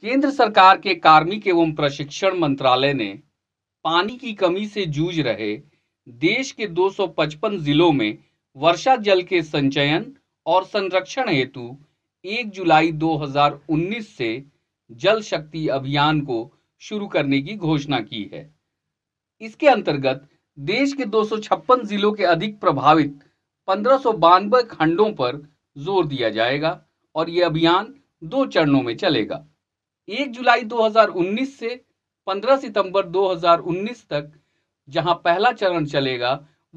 केंद्र सरकार के कार्मिक एवं प्रशिक्षण मंत्रालय ने पानी की कमी से जूझ रहे देश के 255 जिलों में वर्षा जल के संचयन और संरक्षण हेतु 1 जुलाई 2019 से जल शक्ति अभियान को शुरू करने की घोषणा की है इसके अंतर्गत देश के 256 जिलों के अधिक प्रभावित पंद्रह खंडों पर जोर दिया जाएगा और यह अभियान दो चरणों में चलेगा 1 जुलाई 2019 से 15 सितंबर 2019 तक जहां पहला चरण चलेगा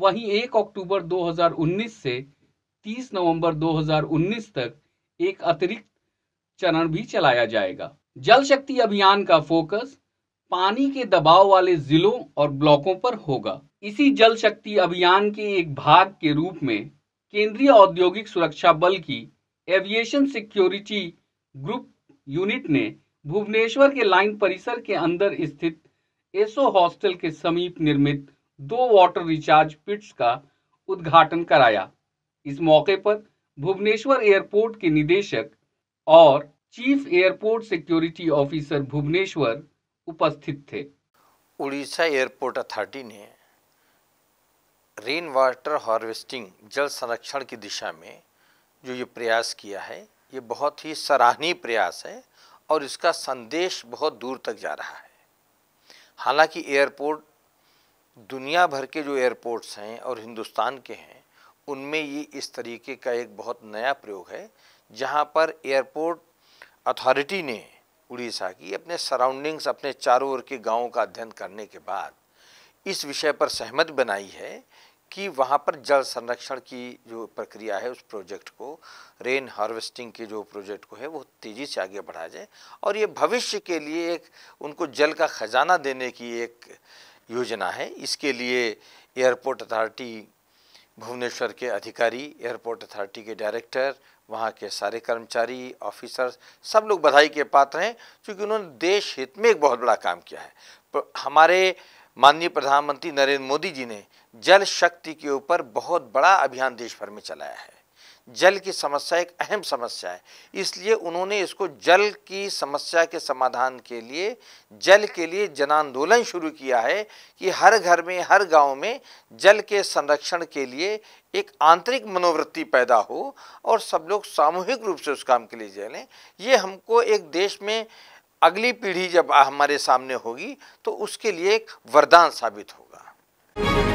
वहीं 1 अक्टूबर 2019 से 30 नवंबर 2019 तक एक अतिरिक्त चरण भी चलाया जाएगा जल शक्ति अभियान का फोकस पानी के दबाव वाले जिलों और ब्लॉकों पर होगा इसी जल शक्ति अभियान के एक भाग के रूप में केंद्रीय औद्योगिक सुरक्षा बल की एविएशन सिक्योरिटी ग्रुप यूनिट ने भुवनेश्वर के लाइन परिसर के अंदर स्थित एसो हॉस्टल के समीप निर्मित दो वाटर रिचार्ज पिट्स का उद्घाटन कराया इस मौके पर भुवनेश्वर एयरपोर्ट के निदेशक और chief airport security officer Bhubaneswar उपस्थित थे उड़ीसा एयरपोर्ट अथॉरिटी ने रेन वाटर हार्वेस्टिंग जल संरक्षण की दिशा में जो ये प्रयास किया है ये बहुत ही सराहनीय प्रयास है और इसका संदेश बहुत दूर तक जा रहा है हालांकि एयरपोर्ट दुनिया भर के जो एयरपोर्ट्स हैं और हिंदुस्तान के हैं उनमें ये इस तरीके का एक बहुत नया प्रयोग है जहाँ पर एयरपोर्ट अथॉरिटी ने उड़ीसा की अपने सराउंडिंग्स अपने चारों ओर के गांवों का अध्ययन करने के बाद इस विषय पर सहमत बनाई है कि वहाँ पर जल संरक्षण की जो प्रक्रिया है उस प्रोजेक्ट को रेन हार्वेस्टिंग के जो प्रोजेक्ट को है वो तेज़ी से आगे बढ़ाया जाए और ये भविष्य के लिए एक उनको जल का ख़जाना देने की एक योजना है इसके लिए एयरपोर्ट अथॉरिटी भुवनेश्वर के अधिकारी एयरपोर्ट अथॉरिटी के डायरेक्टर वहाँ के सारे कर्मचारी ऑफिसर्स सब लोग बधाई के पात्र हैं क्योंकि उन्होंने देश हित में एक बहुत बड़ा काम किया है हमारे माननीय प्रधानमंत्री नरेंद्र मोदी जी ने जल शक्ति के ऊपर बहुत बड़ा अभियान देश भर में चलाया है जल की समस्या एक अहम समस्या है इसलिए उन्होंने इसको जल की समस्या के समाधान के लिए जल के लिए जन आंदोलन शुरू किया है कि हर घर में हर गांव में जल के संरक्षण के लिए एक आंतरिक मनोवृत्ति पैदा हो और सब लोग सामूहिक रूप से उस काम के लिए जलें ये हमको एक देश में अगली पीढ़ी जब हमारे सामने होगी तो उसके लिए एक वरदान साबित होगा